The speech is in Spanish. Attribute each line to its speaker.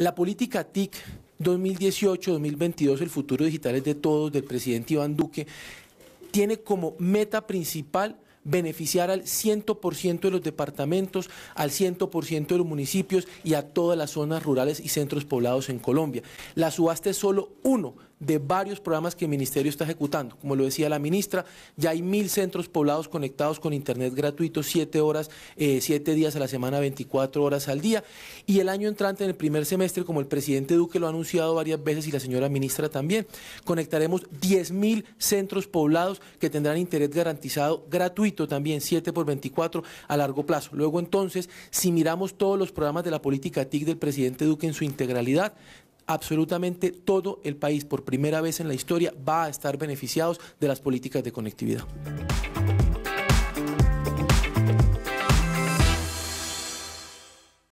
Speaker 1: La política TIC 2018-2022, el futuro digital es de todos, del presidente Iván Duque, tiene como meta principal beneficiar al 100% de los departamentos, al 100% de los municipios y a todas las zonas rurales y centros poblados en Colombia. La subasta es solo uno de varios programas que el Ministerio está ejecutando. Como lo decía la ministra, ya hay mil centros poblados conectados con Internet gratuito, siete horas, eh, siete días a la semana, 24 horas al día. Y el año entrante, en el primer semestre, como el presidente Duque lo ha anunciado varias veces y la señora ministra también, conectaremos 10 mil centros poblados que tendrán Internet garantizado gratuito también, 7 por 24 a largo plazo. Luego entonces, si miramos todos los programas de la política TIC del presidente Duque en su integralidad, absolutamente todo el país, por primera vez en la historia, va a estar beneficiados de las políticas de conectividad.